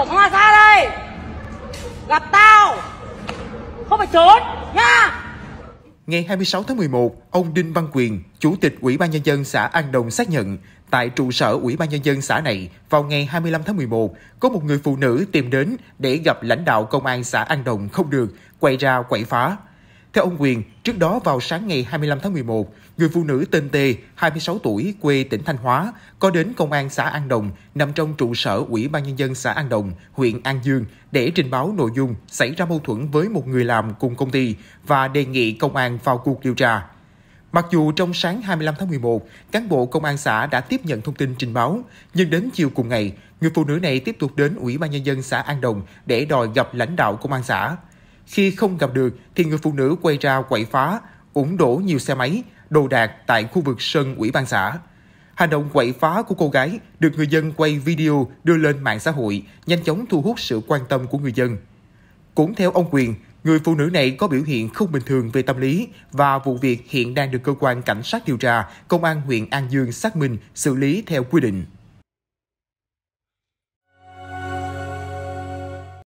tưởng hoa ra đây gặp tao không phải trốn nha Ngày 26 tháng 11, ông Đinh Văn Quyền, Chủ tịch Ủy ban Nhân dân xã An Đồng xác nhận, tại trụ sở Ủy ban Nhân dân xã này vào ngày 25 tháng 11, có một người phụ nữ tìm đến để gặp lãnh đạo công an xã An Đồng không được, quay ra quậy phá. Theo ông Quyền, trước đó vào sáng ngày 25 tháng 11, người phụ nữ tên T, 26 tuổi, quê tỉnh Thanh Hóa, có đến công an xã An Đồng, nằm trong trụ sở Ủy ban Nhân dân xã An Đồng, huyện An Dương, để trình báo nội dung xảy ra mâu thuẫn với một người làm cùng công ty và đề nghị công an vào cuộc điều tra. Mặc dù trong sáng 25 tháng 11, cán bộ công an xã đã tiếp nhận thông tin trình báo, nhưng đến chiều cùng ngày, người phụ nữ này tiếp tục đến Ủy ban Nhân dân xã An Đồng để đòi gặp lãnh đạo công an xã. Khi không gặp được thì người phụ nữ quay ra quậy phá, ủng đổ nhiều xe máy, đồ đạc tại khu vực sân ủy ban xã. Hành động quậy phá của cô gái được người dân quay video đưa lên mạng xã hội, nhanh chóng thu hút sự quan tâm của người dân. Cũng theo ông Quyền, người phụ nữ này có biểu hiện không bình thường về tâm lý và vụ việc hiện đang được cơ quan cảnh sát điều tra, công an huyện An Dương xác minh, xử lý theo quy định.